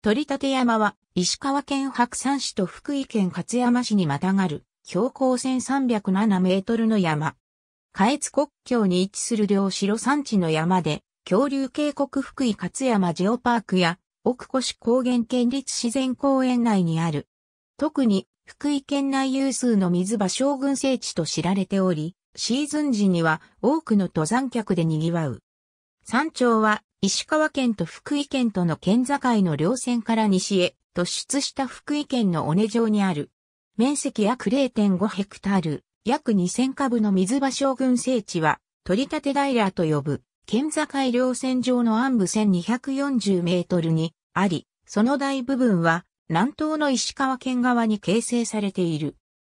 鳥立山は石川県白山市と福井県勝山市にまたがる標高1307メートルの山。下越国境に位置する両城山地の山で、恐竜渓谷福井勝山ジオパークや奥越高原県立自然公園内にある。特に福井県内有数の水場将軍聖地と知られており、シーズン時には多くの登山客で賑わう。山頂は石川県と福井県との県境の両線から西へ突出した福井県の尾根城にある。面積約0.5ヘクタール、約2000株の水場将軍聖地は、取り立て平と呼ぶ、県境両線上の暗部1240メートルにあり、その大部分は南東の石川県側に形成されている。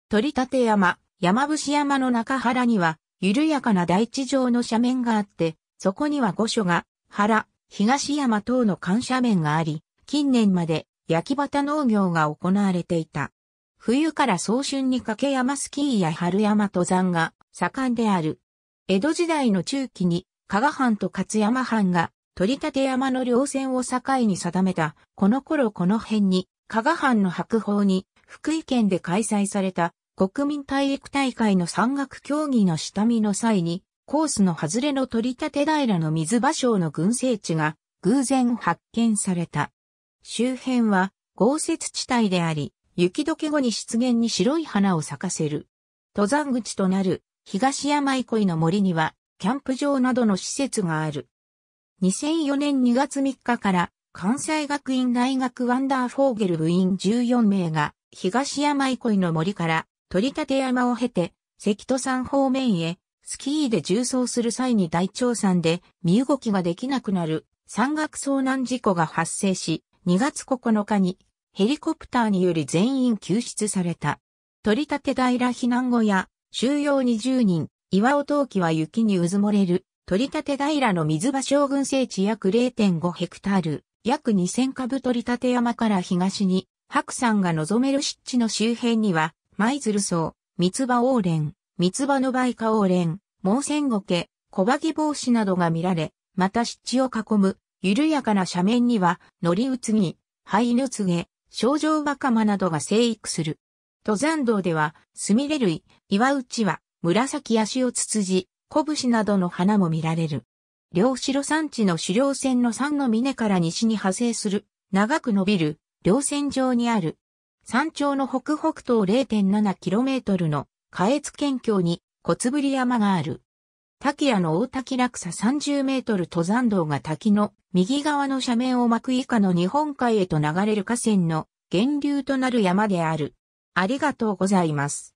取り立て山、山伏山の中原には、緩やかな大地上の斜面があって、そこには御所が原、東山等の感謝面があり、近年まで焼き畑農業が行われていた。冬から早春にかけ山スキーや春山登山が盛んである。江戸時代の中期に加賀藩と勝山藩が取り立て山の稜線を境に定めた、この頃この辺に加賀藩の白鵬に福井県で開催された国民体育大会の山岳競技の下見の際にコースの外れの取り立て平の水場蕉の群生地が偶然発見された。周辺は豪雪地帯であり、雪解け後に湿原に白い花を咲かせる。登山口となる東山憩いの森には、キャンプ場などの施設がある。2004年2月3日から関西学院大学ワンダーフォーゲル部員14名が東山憩いの森から取り立て山を経て関戸山方面へスキーで重装する際に大腸山で身動きができなくなる山岳遭難事故が発生し、2月9日にヘリコプターにより全員救出された。取り立て平避難後や収容20人、岩尾陶器は雪に渦漏れる、取り立て平の水場将軍聖地約0.5ヘクタール、約2000株取り立て山から東に、白山が望める湿地の周辺には、舞鶴草、三葉王連、三つ葉の梅花王蓮、毛線苔、小木帽子などが見られ、また湿地を囲む、緩やかな斜面には、ウツギ、ぎ、灰ヌつげ、症状若間などが生育する。登山道では、スミレ類、岩内は、紫足をつつじ、小節などの花も見られる。両白山地の狩猟線の山の峰から西に派生する、長く伸びる、稜線上にある、山頂の北北東 0.7km の下越県境に小ぶり山がある。滝屋の大滝落差30メートル登山道が滝の右側の斜面を巻く以下の日本海へと流れる河川の源流となる山である。ありがとうございます。